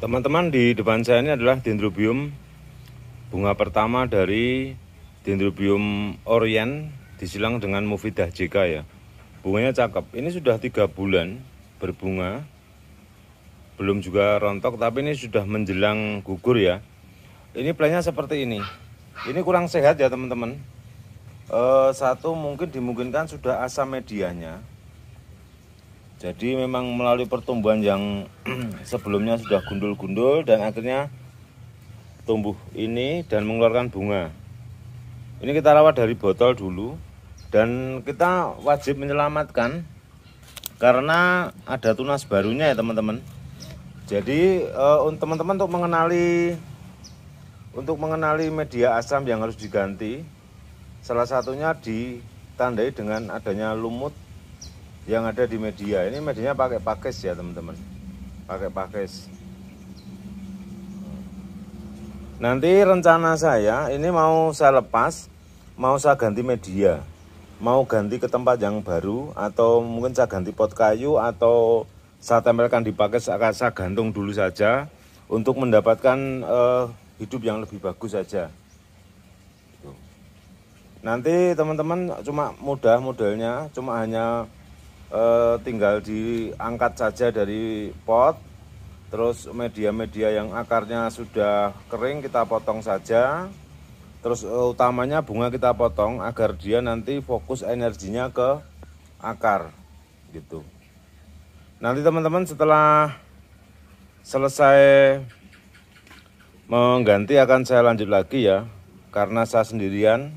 Teman-teman di depan saya ini adalah dendrobium bunga pertama dari dendrobium orient disilang dengan mufidah JK ya. Bunganya cakep. Ini sudah tiga bulan berbunga. Belum juga rontok tapi ini sudah menjelang gugur ya. Ini plannya seperti ini. Ini kurang sehat ya teman-teman. E, satu mungkin dimungkinkan sudah asam medianya jadi memang melalui pertumbuhan yang sebelumnya sudah gundul-gundul dan akhirnya tumbuh ini dan mengeluarkan bunga. Ini kita rawat dari botol dulu dan kita wajib menyelamatkan karena ada tunas barunya ya teman-teman. Jadi eh, untuk teman-teman untuk mengenali untuk mengenali media asam yang harus diganti salah satunya ditandai dengan adanya lumut yang ada di media ini medianya pakai pakis ya teman-teman pakai pakis nanti rencana saya ini mau saya lepas mau saya ganti media mau ganti ke tempat yang baru atau mungkin saya ganti pot kayu atau saya tempelkan di pakis akan saya gantung dulu saja untuk mendapatkan eh, hidup yang lebih bagus saja gitu. nanti teman-teman cuma mudah modelnya cuma hanya eh, tinggal diangkat saja dari pot terus media-media yang akarnya sudah kering kita potong saja terus eh, utamanya bunga kita potong agar dia nanti fokus energinya ke akar gitu nanti teman-teman setelah selesai mengganti akan saya lanjut lagi ya karena saya sendirian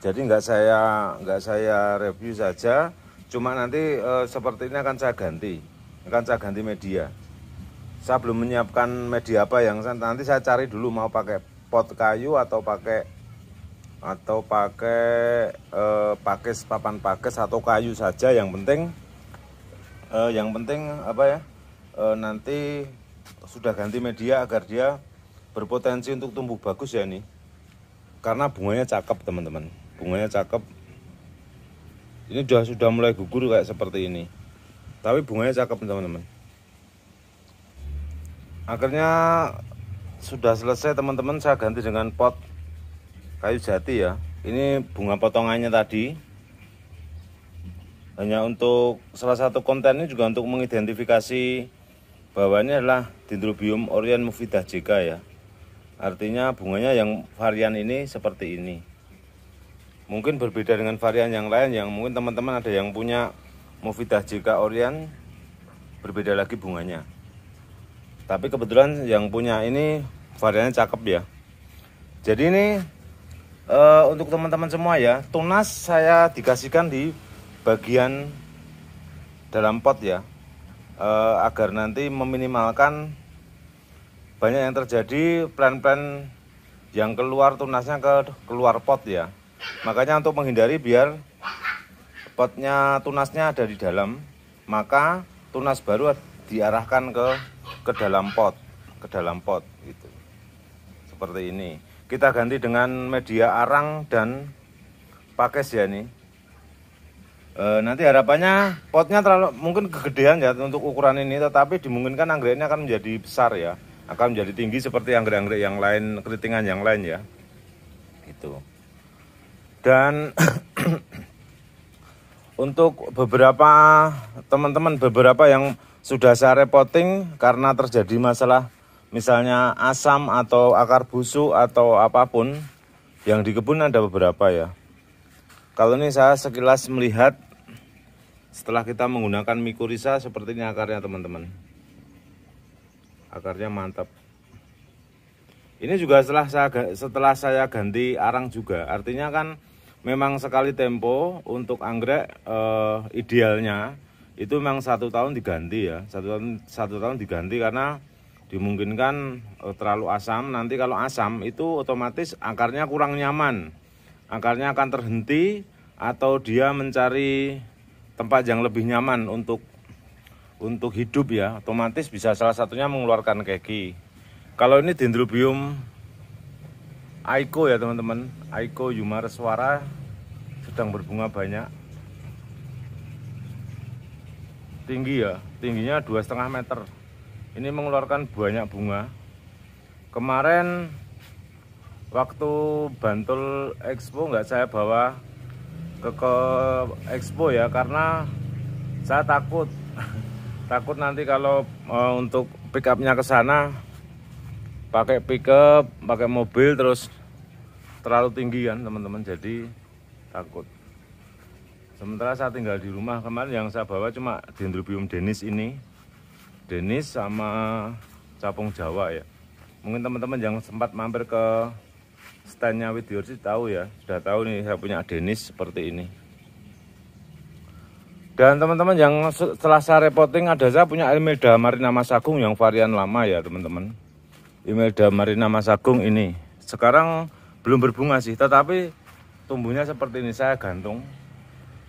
jadi nggak saya nggak saya review saja Cuma nanti e, seperti ini akan saya ganti, akan saya ganti media. Saya belum menyiapkan media apa yang saya, nanti saya cari dulu mau pakai pot kayu atau pakai atau pakai e, pakis papan pakis atau kayu saja. Yang penting, e, yang penting apa ya? E, nanti sudah ganti media agar dia berpotensi untuk tumbuh bagus ya nih. Karena bunganya cakep teman-teman, bunganya cakep ini sudah sudah mulai gugur kayak seperti ini tapi bunganya cakep teman-teman akhirnya sudah selesai teman-teman saya ganti dengan pot kayu jati ya ini bunga potongannya tadi hanya untuk salah satu kontennya juga untuk mengidentifikasi bahwa adalah Dendrobium orient mufidah jk ya artinya bunganya yang varian ini seperti ini mungkin berbeda dengan varian yang lain yang mungkin teman-teman ada yang punya Movidah JK Orient berbeda lagi bunganya tapi kebetulan yang punya ini variannya cakep ya jadi ini e, untuk teman-teman semua ya tunas saya dikasihkan di bagian dalam pot ya e, agar nanti meminimalkan banyak yang terjadi plan-plan yang keluar tunasnya ke keluar pot ya Makanya untuk menghindari biar potnya tunasnya ada di dalam, maka tunas baru diarahkan ke ke dalam pot, ke dalam pot itu. Seperti ini. Kita ganti dengan media arang dan pakai ya nih. E, nanti harapannya potnya terlalu mungkin kegedean ya untuk ukuran ini, tetapi dimungkinkan anggreknya akan menjadi besar ya, akan menjadi tinggi seperti anggrek-anggrek yang lain, keritingan yang lain ya. Itu dan untuk beberapa teman-teman beberapa yang sudah saya repoting karena terjadi masalah misalnya asam atau akar busuk atau apapun yang di kebun ada beberapa ya kalau ini saya sekilas melihat setelah kita menggunakan mikurisa seperti ini akarnya teman-teman akarnya mantap ini juga setelah saya setelah saya ganti arang juga artinya kan memang sekali tempo untuk anggrek uh, idealnya itu memang satu tahun diganti ya satu tahun satu tahun diganti karena dimungkinkan uh, terlalu asam nanti kalau asam itu otomatis akarnya kurang nyaman akarnya akan terhenti atau dia mencari tempat yang lebih nyaman untuk untuk hidup ya otomatis bisa salah satunya mengeluarkan keki kalau ini dendrobium Aiko ya teman-teman Aiko Yumar Suara sedang berbunga banyak tinggi ya tingginya dua setengah meter ini mengeluarkan banyak bunga kemarin waktu Bantul Expo nggak saya bawa ke, ke Expo ya karena saya takut takut nanti kalau e, untuk pick upnya ke sana pakai pickup pakai mobil terus terlalu tinggi kan teman-teman jadi takut sementara saya tinggal di rumah kemarin yang saya bawa cuma dendrobium denis ini denis sama capung jawa ya mungkin teman-teman yang sempat mampir ke standnya sih tahu ya sudah tahu nih saya punya denis seperti ini dan teman-teman yang setelah saya reporting ada saya punya Elmeda Marina Masagung yang varian lama ya teman-teman Imelda Marina Mas Agung ini sekarang belum berbunga sih tetapi tumbuhnya seperti ini saya gantung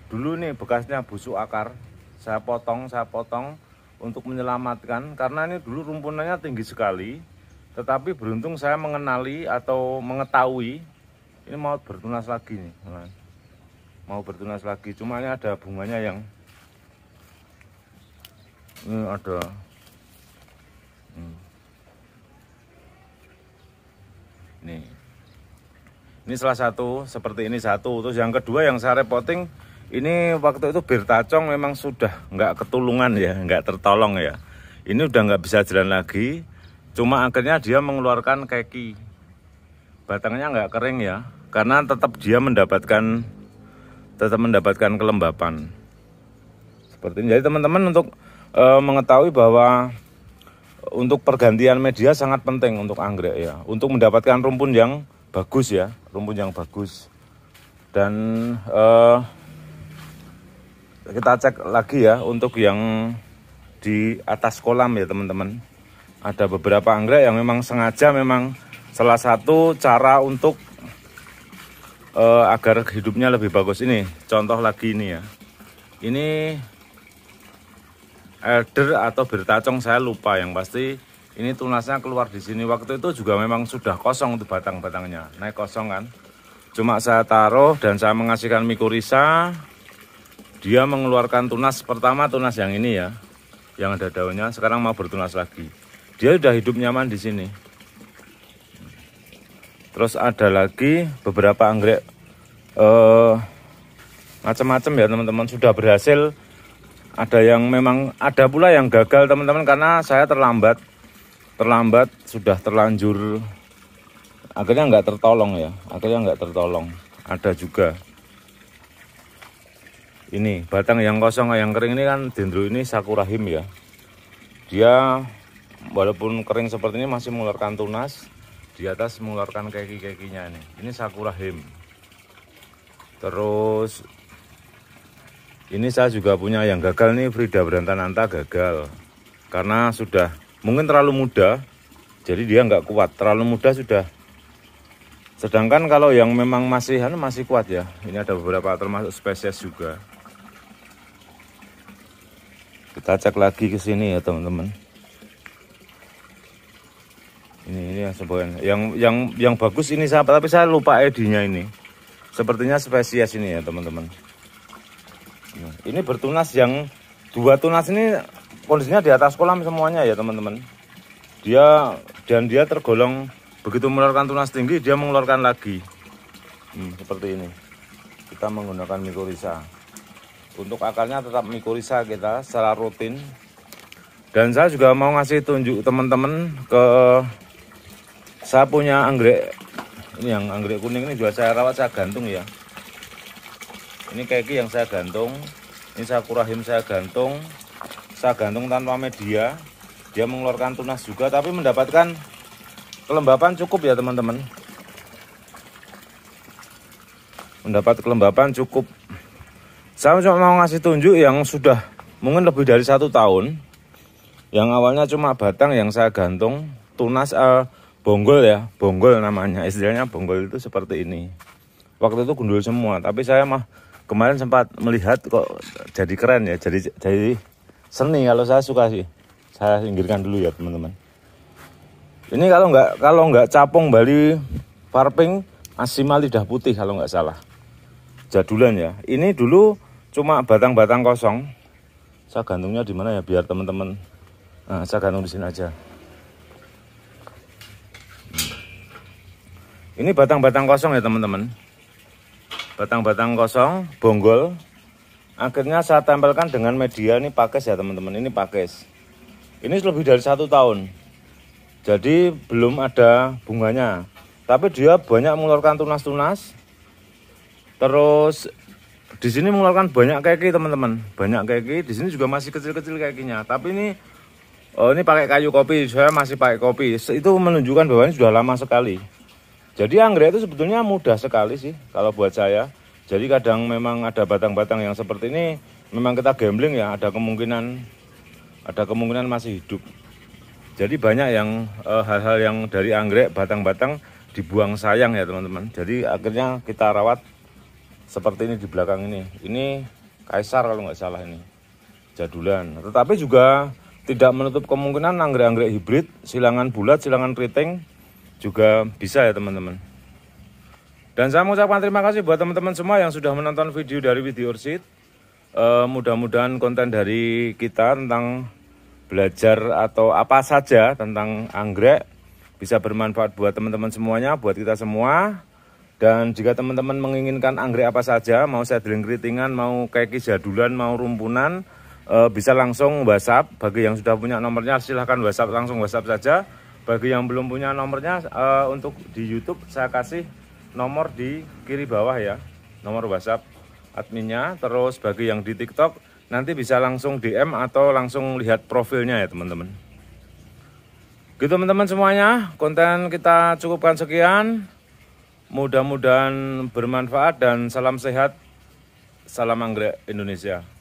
dulu nih bekasnya busuk akar saya potong saya potong untuk menyelamatkan karena ini dulu rumpunannya tinggi sekali tetapi beruntung saya mengenali atau mengetahui ini mau bertunas lagi nih mau bertunas lagi cuma ini ada bunganya yang ini ada hmm. Nih. Ini salah satu, seperti ini satu. Terus yang kedua yang saya repoting, ini waktu itu bir tacong memang sudah nggak ketulungan ya, nggak tertolong ya. Ini udah nggak bisa jalan lagi, cuma akhirnya dia mengeluarkan keki. Batangnya nggak kering ya, karena tetap dia mendapatkan tetap mendapatkan kelembapan. Seperti ini. Jadi teman-teman untuk e, mengetahui bahwa untuk pergantian media sangat penting untuk anggrek ya. Untuk mendapatkan rumpun yang bagus ya, rumpun yang bagus. Dan uh, kita cek lagi ya untuk yang di atas kolam ya teman-teman. Ada beberapa anggrek yang memang sengaja memang salah satu cara untuk uh, agar hidupnya lebih bagus ini. Contoh lagi ini ya. Ini elder atau bertacong saya lupa yang pasti ini tunasnya keluar di sini waktu itu juga memang sudah kosong untuk batang-batangnya naik kosong kan cuma saya taruh dan saya mengasihkan mikurisa dia mengeluarkan tunas pertama tunas yang ini ya yang ada daunnya sekarang mau bertunas lagi dia sudah hidup nyaman di sini terus ada lagi beberapa anggrek eh, macam-macam ya teman-teman sudah berhasil ada yang memang ada pula yang gagal teman-teman karena saya terlambat terlambat sudah terlanjur akhirnya nggak tertolong ya akhirnya nggak tertolong ada juga ini batang yang kosong yang kering ini kan dendro ini sakurahim ya dia walaupun kering seperti ini masih mengeluarkan tunas di atas mengeluarkan keki-kekinya ini ini sakurahim terus ini saya juga punya yang gagal nih Frida Brantananta gagal karena sudah mungkin terlalu muda jadi dia nggak kuat terlalu muda sudah sedangkan kalau yang memang masih anu, masih kuat ya ini ada beberapa termasuk spesies juga kita cek lagi ke sini ya teman-teman ini ini yang sebagian yang yang yang bagus ini saya tapi saya lupa edinya ini sepertinya spesies ini ya teman-teman ini bertunas yang dua tunas ini kondisinya di atas kolam semuanya ya teman-teman. Dia dan dia tergolong begitu mengeluarkan tunas tinggi dia mengeluarkan lagi. Hmm, seperti ini. Kita menggunakan mikorisa. Untuk akarnya tetap mikorisa kita secara rutin. Dan saya juga mau ngasih tunjuk teman-teman ke saya punya anggrek ini yang anggrek kuning ini juga saya rawat saya gantung ya ini keki yang saya gantung ini sakurahim saya gantung saya gantung tanpa media dia mengeluarkan tunas juga tapi mendapatkan kelembapan cukup ya teman-teman mendapat kelembapan cukup saya cuma mau ngasih tunjuk yang sudah mungkin lebih dari satu tahun yang awalnya cuma batang yang saya gantung tunas uh, bonggol ya bonggol namanya istilahnya bonggol itu seperti ini waktu itu gundul semua tapi saya mah kemarin sempat melihat kok jadi keren ya jadi jadi seni kalau saya suka sih saya singkirkan dulu ya teman-teman ini kalau nggak kalau nggak capung Bali Parping asima lidah putih kalau nggak salah jadulan ya ini dulu cuma batang-batang kosong saya gantungnya di mana ya biar teman-teman nah, saya gantung di sini aja hmm. ini batang-batang kosong ya teman-teman batang-batang kosong, bonggol. Akhirnya saya tempelkan dengan media ini pakis ya teman-teman, ini pakis. Ini lebih dari satu tahun. Jadi belum ada bunganya, tapi dia banyak mengeluarkan tunas-tunas. Terus di sini mengeluarkan banyak keki teman-teman, banyak keki. Di sini juga masih kecil-kecil kekinya, tapi ini Oh ini pakai kayu kopi, saya masih pakai kopi. Itu menunjukkan bahwa ini sudah lama sekali. Jadi anggrek itu sebetulnya mudah sekali sih kalau buat saya. Jadi kadang memang ada batang-batang yang seperti ini memang kita gambling ya ada kemungkinan ada kemungkinan masih hidup. Jadi banyak yang hal eh, hal-hal yang dari anggrek batang-batang dibuang sayang ya teman-teman. Jadi akhirnya kita rawat seperti ini di belakang ini. Ini kaisar kalau nggak salah ini jadulan. Tetapi juga tidak menutup kemungkinan anggrek-anggrek hibrid, silangan bulat, silangan keriting juga bisa ya teman-teman. Dan saya mengucapkan terima kasih buat teman-teman semua yang sudah menonton video dari Video Orchid. Uh, Mudah-mudahan konten dari kita tentang belajar atau apa saja tentang anggrek bisa bermanfaat buat teman-teman semuanya, buat kita semua. Dan jika teman-teman menginginkan anggrek apa saja, mau saya drilling keritingan, mau keki jadulan, mau rumpunan, uh, bisa langsung WhatsApp. Bagi yang sudah punya nomornya silahkan WhatsApp langsung WhatsApp saja bagi yang belum punya nomornya uh, untuk di YouTube saya kasih nomor di kiri bawah ya nomor WhatsApp adminnya terus bagi yang di TikTok nanti bisa langsung DM atau langsung lihat profilnya ya teman-teman gitu teman-teman semuanya konten kita cukupkan sekian mudah-mudahan bermanfaat dan salam sehat salam anggrek Indonesia